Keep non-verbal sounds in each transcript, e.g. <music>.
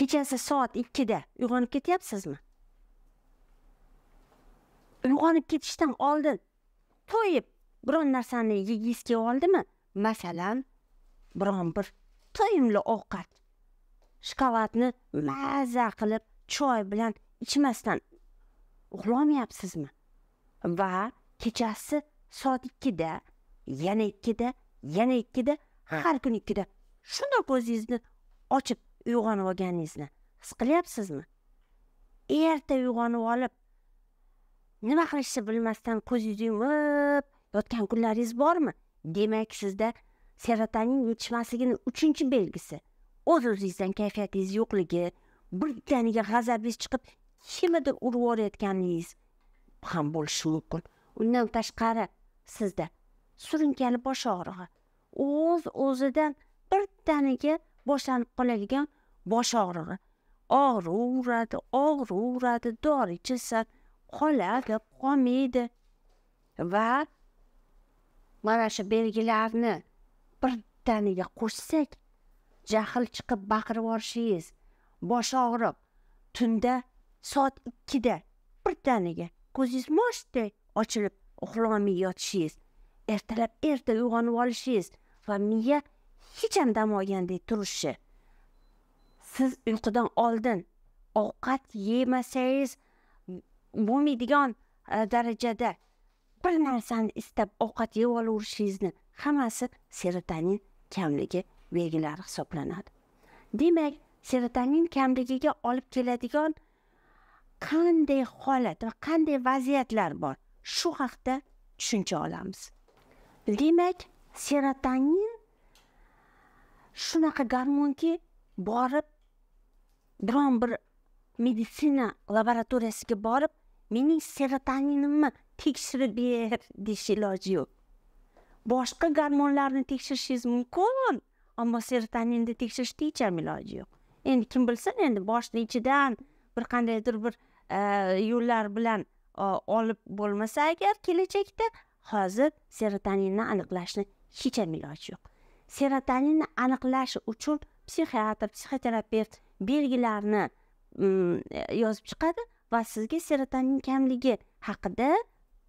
kechasi soat ikkida uyg'onib ketyapsizmi uyg'onib ketishdan oldin to'yib biron narsani yegisi kelib oldimi masalan biron bir to'yimli ovqat shokoladni maza qilib choy bilan ichmasdan uxlolmayapsizmi va kechasi soat ikkida yana ikkida yana ikkida har kuni ikkida shundoq o'zingizni ochib uyg'onib olganingizni his qilyapsizmi erta uyg'onib olib nima qilishni bilmasdan ko'zingizni yumib yotgan kunlaringiz bormi demak sizda serotonin yetishmasligini uchinchi belgisi o'z o'zingizdan kayfiyatingiz yo'qligi birdaniga g'azabingiz chiqib kimnidir urib yuborayotganingiz ham bo'lishi mumkin undan tashqari sizda surunkali bosh og'rig'i o'z o'zidan birdaniga boshlanib qoladigan bosh og'rig'i og'riveradi og'riveradi dori ichilsa qoladi qolmaydi va mana shu belgilarni birdaniga qo'shsak jahl chiqib baqirib yuborishingiz bosh og'riq tunda soat ikkida birdaniga ko'zingiz moshday ochilib uxlolmay yotishingiz ertalab erta uyg'onib olishingiz va miya hech ham dam olgandek turishi siz uyqudan oldin ovqat yemasangiz bo'lmaydigan e, darajada bir narsani istab ovqat yeb olaverishingizni hammasi serotonin kamligi belgilari hisoblanadi demak serotonin kamligiga olib keladigan qanday holat va qanday vaziyatlar bor shu haqida tushuncha olamiz demak serotonin shunaqa garmonki borib biron bir meditsina laboratoriyasiga borib mening serotoninimni tekshirib ber deyish iloji yo'q boshqa garmonlarni tekshirishingiz mumkin ammo serotoninni tekshirishni hech ham iloji yo'q endi kim bilsin endi boshni ichidan bir qandaydir bir e, yo'llar bilan e, olib bo'lmasa agar kelajakda hozir serotoninni aniqlashni hech ham iloji yo'q serotoninni aniqlash uchun psixiatr psixoterapevt belgilarni mm, yozib chiqadi va sizga serotonin kamligi haqida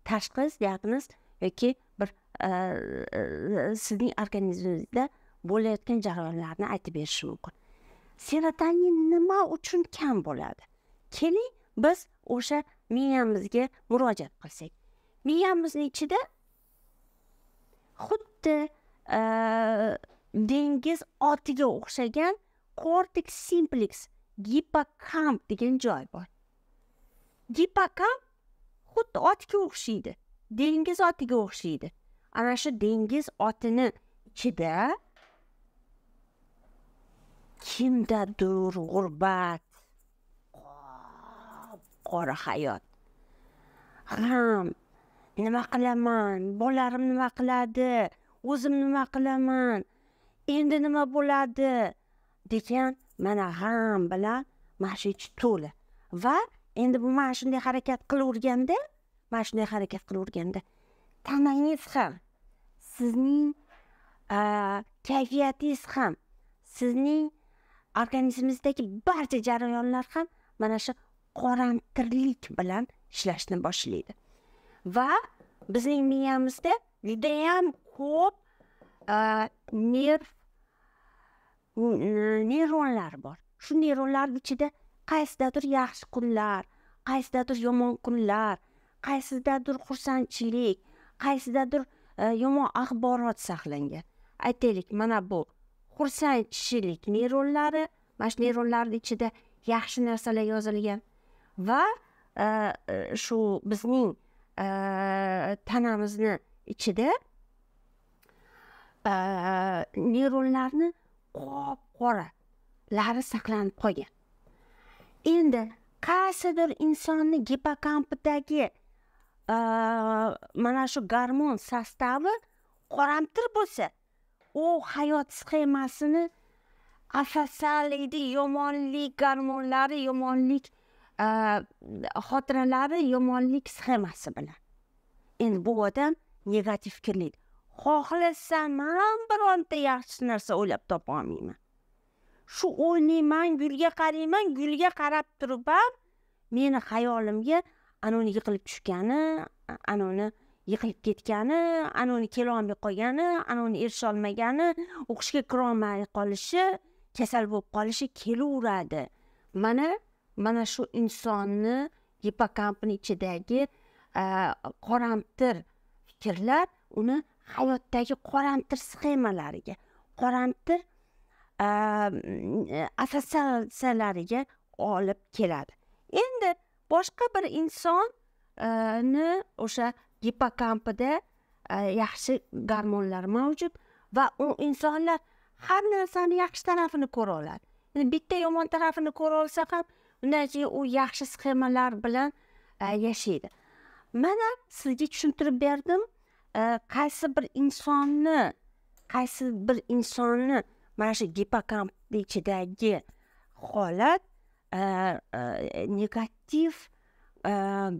tashxis diagnoz yoki bir e, e, sizning organizmingizda bo'layotgan jarayonlarni aytib berishi mumkin serotonin nima uchun kam bo'ladi keling biz o'sha miyamizga murojaat qilsak miyamizni ichida xuddi Э, dengiz otiga o'xshagan korteks simpleks gipokamp degan joy bor gipokamp xuddi otga o'xshaydi dengiz otiga o'xshaydi ana shu dengiz otini ichida kimdadir g'urbat qop qora hayot g'am nima qilaman bolalarim nima qiladi o'zim nima qilaman endi nima bo'ladi degan mana g'am bilan mashina to'la va endi bu mana shunday harakat qilaverganda mana shunday harakat qilaverganda tanangiz ham sizning kayfiyatingiz ham sizning organizmingizdagi barcha jarayonlar ham mana shu qoramtirlik bilan ishlashni boshlaydi va bizning miyamizda judayam ko'p nerv e, neyronlar bor shu neyronlarni ichida qaysidadir yaxshi kunlar qaysidadir yomon kunlar qaysidadir xursandchilik qaysidadir e, yomon axborot saqlangan aytaylik mana bu xursandchilik neyronlari mana shu neyronlarni ichida yaxshi narsalar yozilgan va e, shu bizning tanamizni ichida neyronlarni qop qora lari saqlanib qolgan endi qaysidir insonni gipokampidagi mana shu gormon sostavi qoramtir bo'lsa u hayot sxemasini afasalligi yomonlik gormonlari yomonlik xotiralari yomonlik sxemasi bilan endi bu odam negativ fikrlaydi xohlasam ham bironta yaxshi narsa o'ylab topa olmayman shu o'ylayman gulga qarayman gulga qarab turib ham meni xayolimga anavni yiqilib tushgani anavni yiqilib ketgani anavni kelolmay qolgani erisha erisholmagani o'qishga kirolmay qolishi kasal bo'lib qolishi kelaveradi mana mana shu insonni gipokampni ichidagi qoramtir fikrlar uni hayotdagi qoramtir sxemalariga qoramtir <hesitation> assotsiatsiyalariga olib keladi endi boshqa bir insonni o'sha gipokampida yaxshi garmonlar mavjud va u insonlar har narsani yaxshi tarafini ko'ra oladi endi bitta yomon tarafini ko'ra olsa ham undan keyin u yaxshi sxemalar bilan yashaydi mana sizga tushuntirib berdim qaysi bir insonni qaysi bir insonni mana shu gipokamp ichidagi holat negativ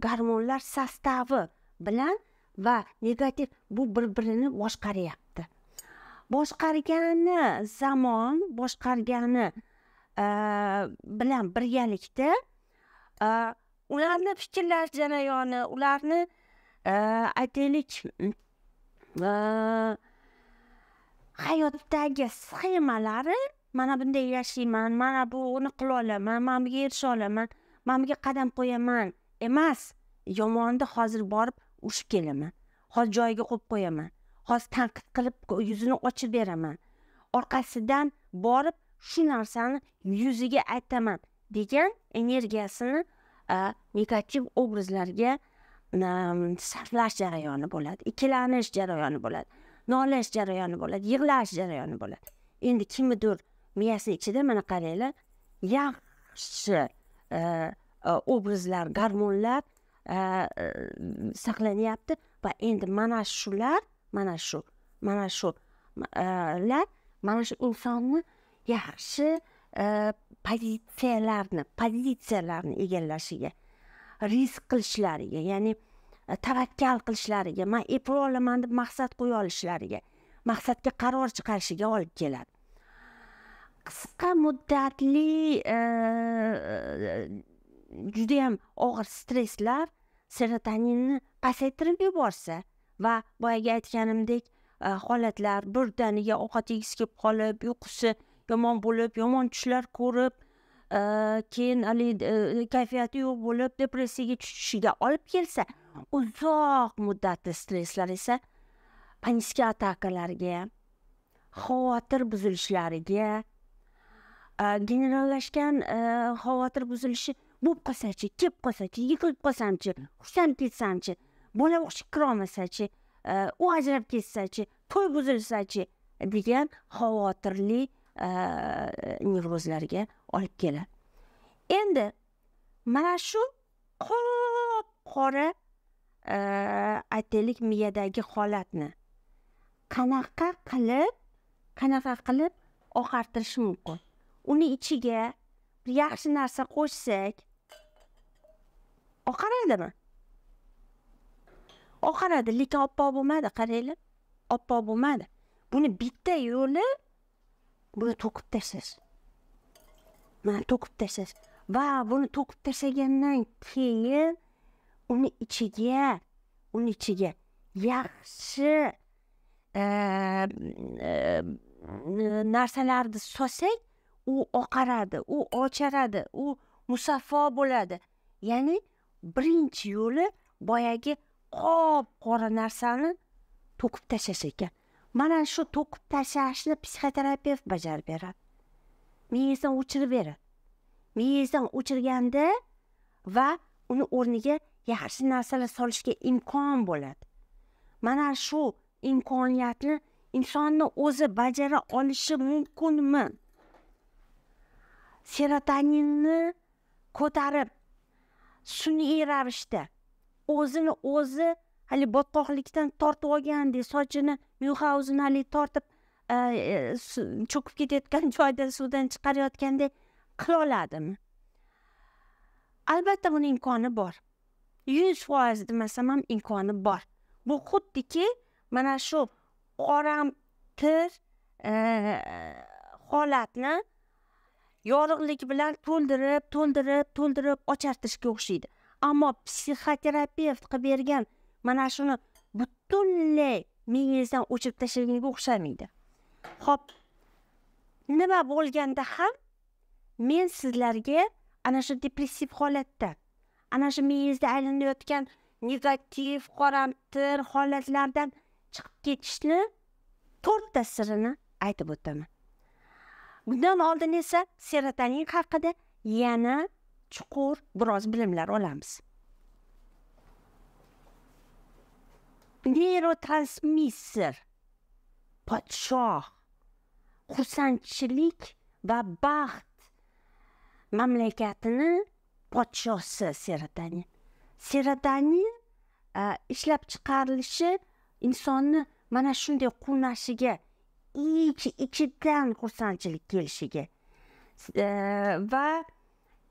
gormonlar sostavi bilan va negativ bu bir birini boshqaryapti boshqargani zamon boshqargani bilan birgalikda ularni fikrlash jarayoni ularni aytaylik hayotdagi sxemalari mana bunday yashayman mana buni qila olaman mana bunga erisha olaman mana bunga qadam qo'yaman emas yomonni hozir borib urishib kelaman hozir joyiga qo'yib qo'yaman hozir tanqid qilib yuzini ochib beraman orqasidan borib shu narsani yuziga aytaman degan energiyasini negativ obrazlarga sarflash jarayoni bo'ladi ikkilanish jarayoni bo'ladi nolash jarayoni bo'ladi yig'lash jarayoni bo'ladi endi kimnidir miyasi ichida mana qaranglar yaxshi e, e, obrazlar garmonlar e, saqlanyapti va endi mana shular mana shu mana shular mana shu insonni yaxshi pozitsiyalarni pozitsiyalarni egallashiga risk qilishlariga ya'ni e, tavakkal qilishlariga man epro olaman deb maqsad qo'ya olishlariga maqsadga qaror chiqarishiga olib keladi qisqa muddatli e, e, judayam og'ir stresslar serotoninni pasaytirib yuborsa va boyagi aytganimdek holatlar birdaniga ovqat yegisi kelib qolib uyqusi yomon bo'lib yomon tushlar ko'rib keyin haligi kayfiyati yo'q bo'lib depressiyaga tushishiga olib kelsa uzoq muddatli stresslar esa panika atakalarga xavotir buzilishlariga generallashgan xavotir buzilishi bo'lib qolsachi kelib qolsachi yiqilib qolsamchi xursand ketsamchi bola o'qishga kirolmasachi u ajrab ketsachi to'y buzilsachi degan xavotirli nevrozlarga э, olib keladi endi mana shu qop qora э, aytaylik miyadagi holatni qanaqa qilib qanaqa qilib oqartirish mumkin uni ichiga bir yaxshi narsa qo'shsak oqaradimi oqaradi lekin oppoq bo'lmadi qaranglar oppoq bo'lmadi buni bitta yo'li buni to'qib tashlash mana to'qib tashlash va buni to'qib tashlagandan keyin uni ichiga uni ichiga yaxshi narsalarni solsak u oqaradi u ocharadi u musaffo bo'ladi ya'ni birinchi yo'li boyagi qop qora narsani to'kib tashlash ekan mana shu to'qib tashlashni psixoterapevt bajarib beradi miyasidan o'chirib beradi miyasidan o'chirganda va uni o'rniga yaxshi narsalar solishga imkon bo'ladi mana shu imkoniyatni insonni o'zi bajara olishi mumkinmi serotoninni ko'tarib sun'iy ravishda o'zini o'zi haligi botqoqlikdan tortib olgandek sochini myunxauzen haligi tortib e, e, cho'kib ketayotgan <laughs> joyda suvdan chiqarayotgandek qila oladimi albatta buni imkoni bor yuz foiz demasam ham imkoni bor bu xuddiki mana shu qoramtir e, holatni yorug'lik bilan to'ldirib to'ldirib to'ldirib ochartirishga o'xshaydi ammo psixoterapevt qilib bergan mana shuni butunlay miyangizdan o'chirib tashlaganga o'xshamaydi ho'p nima bo'lganda ham men sizlarga ana shu depressiv holatda ana shu miyangizda aylanayotgan negativ qoramtir holatlardan chiqib ketishni to'rtta sirini aytib o'taman bundan oldin esa serotonin haqida yana chuqur biroz bilimlar olamiz neyrotransmitter podshoh xursandchilik va baxt mamlakatini podshosi eh, serotonin serotonin ishlab chiqarilishi insonni mana er shunday quvnashiga ich ichidan xursandchilik kelishiga va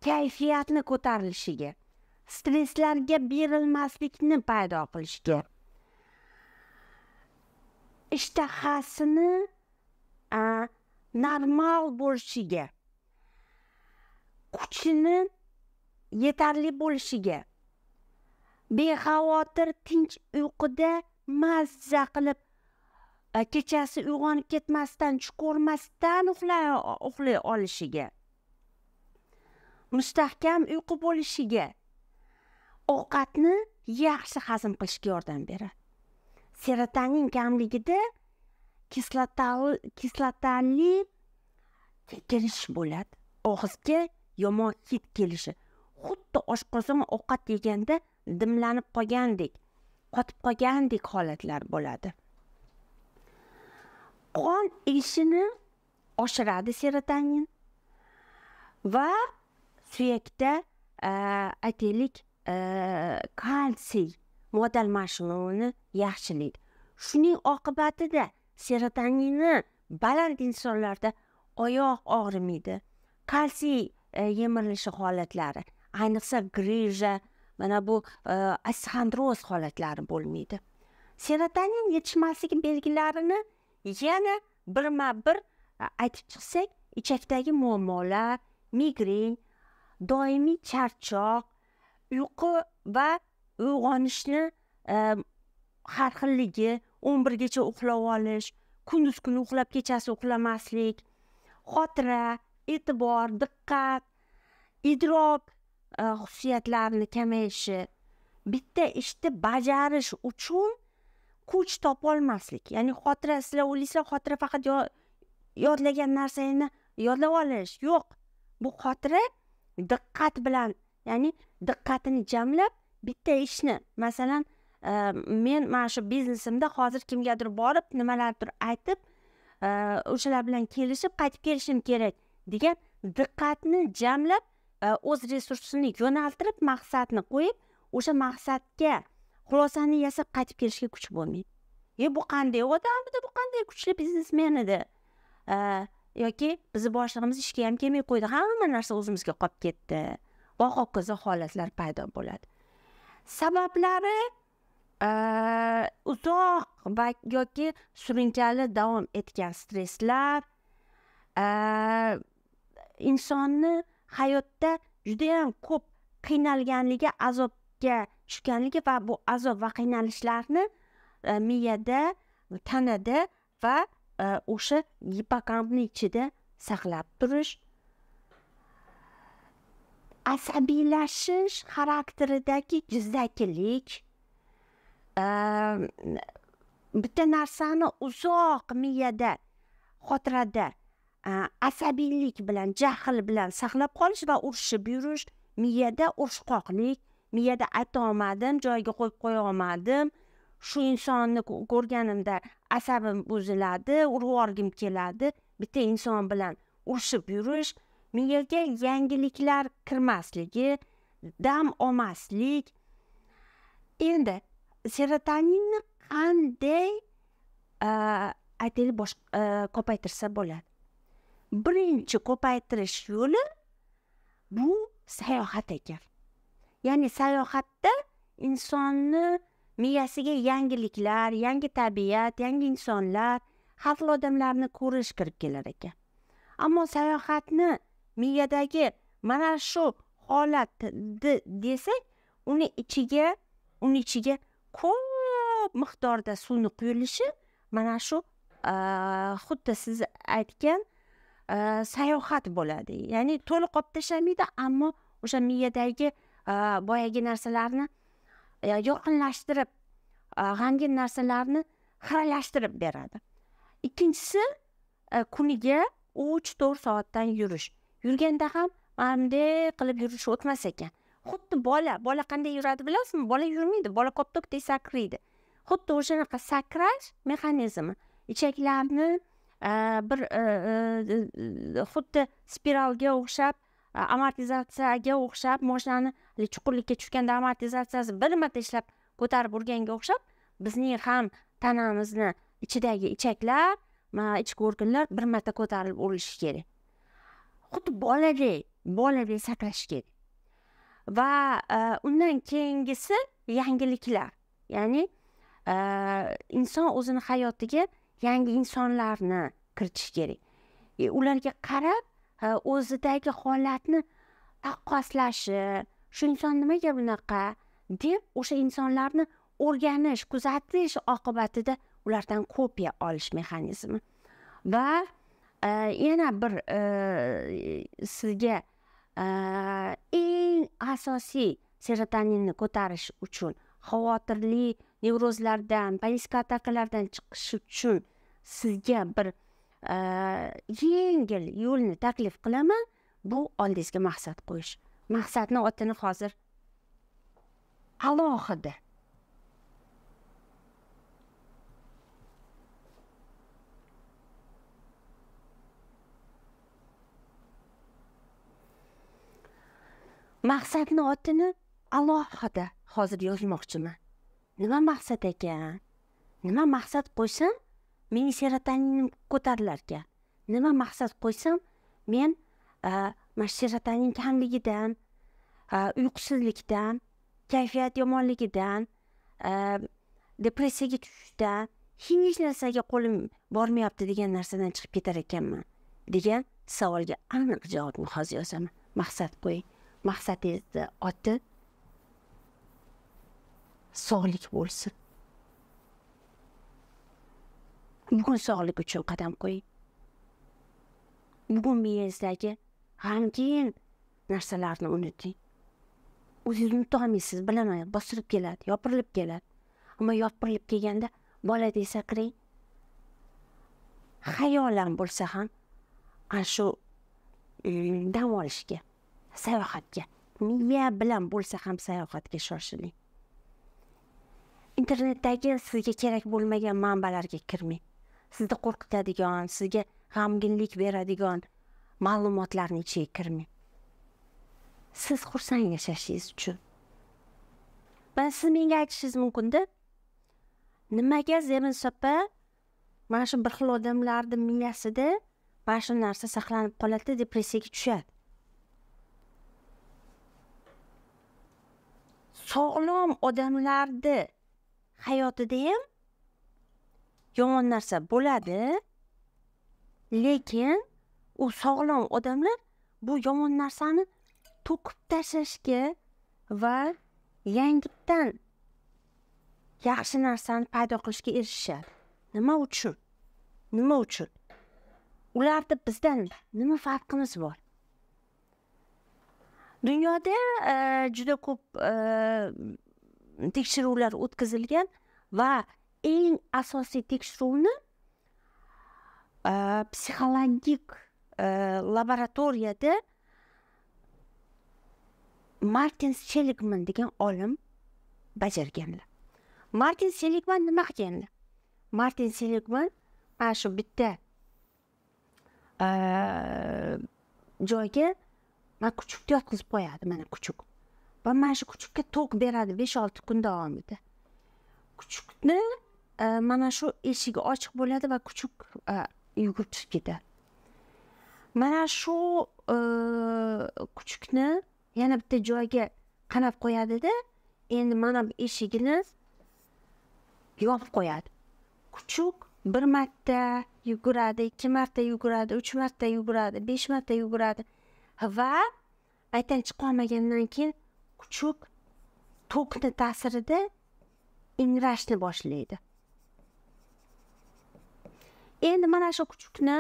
kayfiyatni ko'tarilishiga stresslarga berilmaslikni paydo qilishga ishtahasini normal bo'lishiga kuchini yetarli bo'lishiga bexavotir tinch uyquda mazza qilib kechasi uyg'onib ketmasdan tush ko'rmasdan uxlay uxlay olishiga mustahkam uyqu bo'lishiga ovqatni yaxshi hazm qilishga yordam beradi serotonin kamligida kislotali kelish bo'ladi og'izga yomon hid kelishi xuddi oshqozon ovqat yeganda dimlanib qolgandek qotib qolgandek holatlar bo'ladi qon ishini oshiradi serotonin va suyakda aytaylik kalsiy modal mashg'ulini yaxshilaydi shuning oqibatida serotoninni baland insonlarda oyoq og'rimaydi kalsiy e, yemirilishi holatlari ayniqsa grija mana bu asxandroz e, holatlari bo'lmaydi serotonin yetishmasligi belgilarini yana birma bir e, aytib chiqsak ichakdagi muammolar migren doimiy charchoq uyqu va uyg'onishni ehm, har xilligi o'n birgacha uxlab olish kunduz kuni uxlab kechasi uxlamaslik xotira e'tibor diqqat idrok e, xususiyatlarini kamayishi bitta ishni bajarish uchun kuch topolmaslik ya'ni xotira sizlar o'ylaysizlar xotira faqat yodlagan narsangni yodlab olish yo'q bu xotira diqqat bilan ya'ni diqqatini jamlab bitta ishni masalan e, men mana shu biznesimda hozir kimgadir borib nimalardir aytib e, o'shalar bilan kelishib qaytib kelishim kerak degan diqqatni jamlab e, o'z resursini yo'naltirib maqsadni qo'yib o'sha maqsadga xulosani yasab qaytib kelishga kuch bo'lmaydi e bu qanday odam edi bu qanday kuchli biznesmen edi yoki bizni boshlig'imiz ishga ham kelmay qo'ydi hamma narsa o'zimizga qolib ketdi va hokazo holatlar paydo bo'ladi sabablari e, uzoq va yoki surunkali davom etgan stresslar e, insonni hayotda judayam ko'p qiynalganligi azobga tushganligi va bu azob va qiynalishlarni e, miyada tanada va o'sha gipokampni ichida saqlab turish asabiylashish xarakteridagi jizzakilik ehm, bitta narsani uzoq miyada xotirada e, asabiylik bilan jahl bilan saqlab qolish va urishib yurish miyada urishqoqlik miyada aytolmadim joyiga qo'yib qo'ya olmadim shu insonni ko'rganimda asabim buziladi urib yuborgim keladi bitta inson bilan urishib yurish miyaga yangiliklar kirmasligi dam olmaslik endi serotoninni qanday aytaylik bosh ko'paytirsa bo'ladi birinchi ko'paytirish yo'li bu sayohat ekan ya'ni sayohatda insonni miyasiga yangiliklar yangi tabiat yangi insonlar xil odamlarni ko'rish kirib kelar ekan ammo sayohatni miyadagi mana shu holat desak uni ichiga uni ichiga ko'p miqdorda suvni quyilishi mana shu xuddi siz aytgan sayohat bo'ladi ya'ni to'liq olib tashlamaydi ammo o'sha miyadagi boyagi narsalarni yorqinlashtirib g'amgin narsalarni xiralashtirib beradi ikkinchisi kuniga uch to'rt soatdan yurish yurganda ham mana bunday qilib yurish o'tmas ekan xuddi bola bola qanday yuradi bilasizmi bola yurmaydi bola koptokdek sakraydi xuddi o'shanaqa sakrash mexanizmi ichaklarni e, bir e, e, xuddi spiralga o'xshab amortizatsiyaga o'xshab moshinani chuqurlikka tushganda amortizatsiyasi bir marta ishlab ko'tarib urganga o'xshab bizning ham tanamizni ichidagi ichaklar ichki organlar bir marta ko'tarilib urilishi kerak xuddi boladay boladay saqlash kerak va e, undan keyingisi yangiliklar ya'ni e, inson o'zini hayotiga yangi insonlarni kiritish kerak e, ularga qarab o'zidagi holatni taqqoslashi shu inson nimaga bunaqa deb o'sha insonlarni o'rganish kuzatish oqibatida ulardan kopiya olish mexanizmi va yana bir sizga eng asosiy serotoninni ko'tarish uchun xavotirli nevrozlardan panika atakalardan chiqish uchun sizga bir yengil yo'lni taklif qilaman bu oldingizga maqsad qo'yish maqsadni otini hozir alohida maqsadni otini alohida hozir yozmoqchiman nima maqsad ekan nima maqsad qo'ysam mening serotonim ko'tarilarkan nima maqsad qo'ysam men mana serotonin kamligidan uyqusizlikdan kayfiyat yomonligidan depressiyaga tushishdan hech narsaga qo'lim bormayapti degan narsadan chiqib ketar ekanman degan savolga aniq javobni hozir yozaman maqsad qo'ying maqsadingizni oti sog'lik bo'lsin bugun sog'lik uchun qadam qo'ying bugun miyangizdagi g'amgin narsalarni unuting o'zingiz unutolmaysiz bilaman bosilib keladi yopirilib keladi ammo yopirilib kelganda boladek sakrang xayolan bo'lsa ham ana shu mm, dam olishga sayohatga miya bilan bo'lsa ham sayohatga shoshiling internetdagi sizga kerak bo'lmagan manbalarga kirmang sizni qo'rqitadigan sizga g'amginlik beradigan ma'lumotlarni ichiga kirmang siz xursand yashashingiz uchun mana siz menga aytishingiz mumkinda nimaga zemin sopa mana shu bir xil odamlarni miyasida mana shu narsa saqlanib qoladi depressiyaga tushadi sog'lom odamlarni hayotida ham yomon narsa bo'ladi lekin u sog'lom odamlar bu yomon narsani to'kib tashlashga va yangitdan yaxshi narsani paydo qilishga erishishadi nima uchun nima uchun ularni bizdan nima farqimiz bor dunyoda juda ko'p tekshiruvlar o'tkazilgan va eng asosiy tekshiruvni psixologik laboratoriyada martin seligman degan olim bajarganlar martin seligman nima qilganlar martin seligman mana shu bitta joyga mana kuchukni yotqizib qo'yadi mana kuchuk va mana shu kuchukka to'q beradi besh olti kun davomida kuchukni mana shu eshigi ochiq bo'ladi va kuchuk yugurib chiqib ketadi mana shu kuchukni yana bitta joyga qanab qo'yadida endi mana bu eshigini yopib qo'yadi kuchuk bir marta yuguradi ikki marta yuguradi uch marta yuguradi besh marta yuguradi va baytan olmagandan keyin kuchuk to'kni ta'sirida ingrashni boshlaydi endi mana shu kuchukni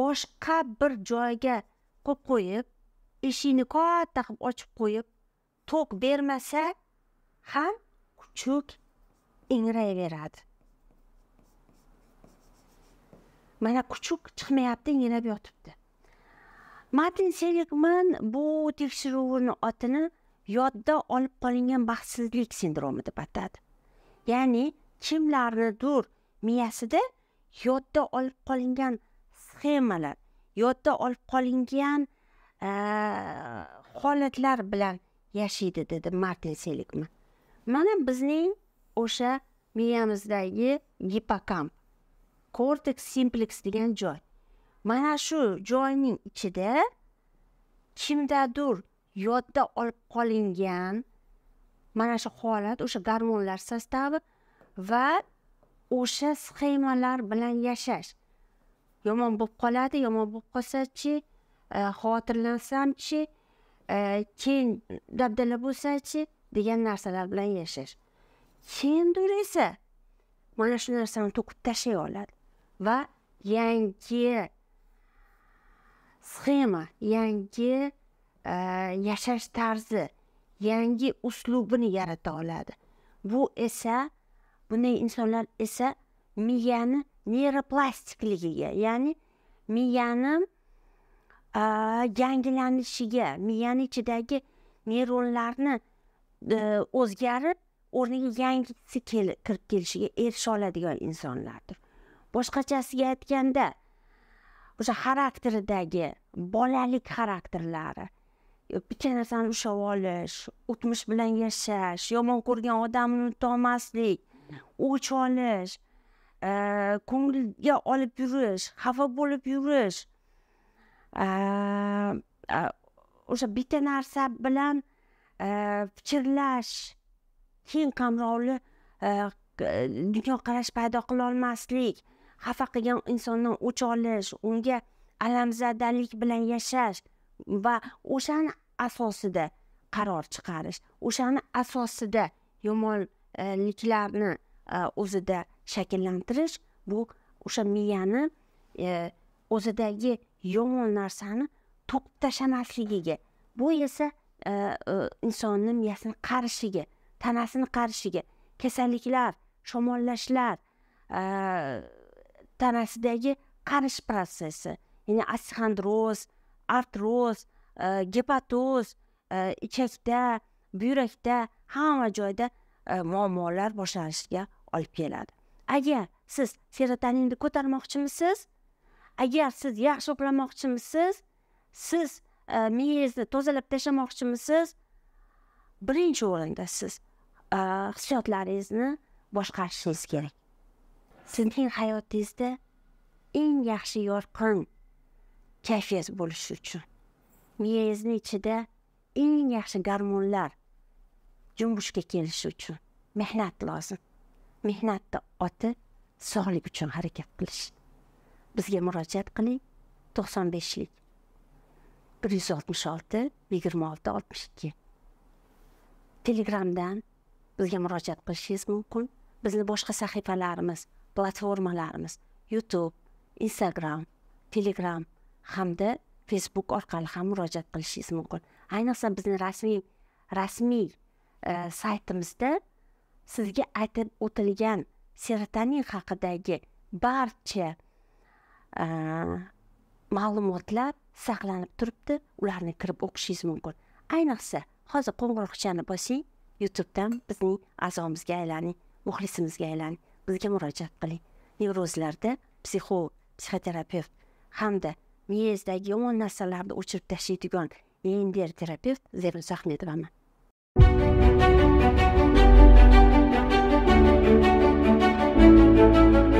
boshqa bir joyga qo'yib qo'yib eshikni katta qilib ochib qo'yib to'k bermasa ham kuchuk ingrayveradi mana kuchuk chiqmayapti ingrab yotibdi martin seligman bu tekshiruvni otini yodda olib qolingan baxtsizlik sindromi deb atadi ya'ni kimlarnidir miyasida yodda olib qolingan sxemalar yodda olib qolingan e, holatlar bilan yashaydi dedi martin seligman mana bizning o'sha miyamizdagi gipokamp korteks simpleks degan joy mana shu joyning ichida kimdadir yodda olib qolingan mana shu holat o'sha garmonlar sostavi va o'sha sxemalar bilan yashash yomon bo'lib qoladi yomon bo'lib qolsachi e, xavotirlansamchi e, keyin dabdala bo'lsachi degan narsalar bilan yashash kimdir esa mana shu narsani to'kib tashlay oladi va yangi sxema yangi э, yashash tarzi yangi uslubini yarata oladi bu esa bunday insonlar esa miyani neyroplastikligiga ya'ni miyani e, yangilanishiga miyani ichidagi neyronlarni e, o'zgarib o'rniga yangisi kirib kelishiga erisha oladigan insonlardir boshqachasiga aytganda o'sha xarakteridagi bolalik xarakterlari bitta narsani ushlab olish o'tmish bilan yashash yomon ko'rgan odamni unutolmaslik o'ch olish e, ko'ngilga olib yurish xafa bo'lib yurish e, o'sha bitta narsa bilan e, fikrlash keng qamrovli dunyoqarash paydo qilolmaslik xafa qilgan insonni o'ch olish unga alamzadalik bilan yashash va o'shani asosida qaror chiqarish o'shani asosida yomonliklarni e, o'zida shakllantirish bu o'sha miyani e, o'zidagi yomon narsani tashlamasligiga bu esa e, insonni miyasini qarishiga tanasini qarishiga kasalliklar shamollashlar tanasidagi qarish protsessi ya'ni osteoxondroz artroz e, gepatoz e, ichakda buyrakda hamma joyda e, muammolar boshlanishiga olib keladi agar siz serotoninni ko'tarmoqchimisiz agar siz yaxshi uxlamoqchimisiz siz e, miyangizni tozalab tashlamoqchimisiz birinchi o'rinda siz e, hissiyotlaringizni boshqarishingiz kerak sizning hayotingizda eng yaxshi yorqin kayfiyat bo'lishi uchun miyangizni ichida eng yaxshi garmonlar jumbushga kelishi uchun mehnat lozim mehnatni oti sog'lik uchun harakat qilish bizga murojaat qiling to'qson beshlik bir yuz oltmish olti yigirma olti oltmish ikki telegramdan bizga murojaat qilishingiz mumkin bizni boshqa sahifalarimiz platformalarimiz youtube instagram telegram hamda facebook orqali ham murojaat qilishingiz mumkin ayniqsa bizni rasmiy rasmiy e, saytimizda sizga aytib o'tilgan serotonin haqidagi barcha e, ma'lumotlar saqlanib turibdi ularni kirib o'qishingiz mumkin ayniqsa hozir qo'ng'iroqchani bosing youtubedan bizning a'zomizga aylaning muxlisimizga aylaning bizga murojaat qiling nevrozlarda psixolog psixoterapevt hamda miyangizdagi yomon narsalarni o'chirib tashlaydigan ender terapevt zeruz ahmedovaman thank you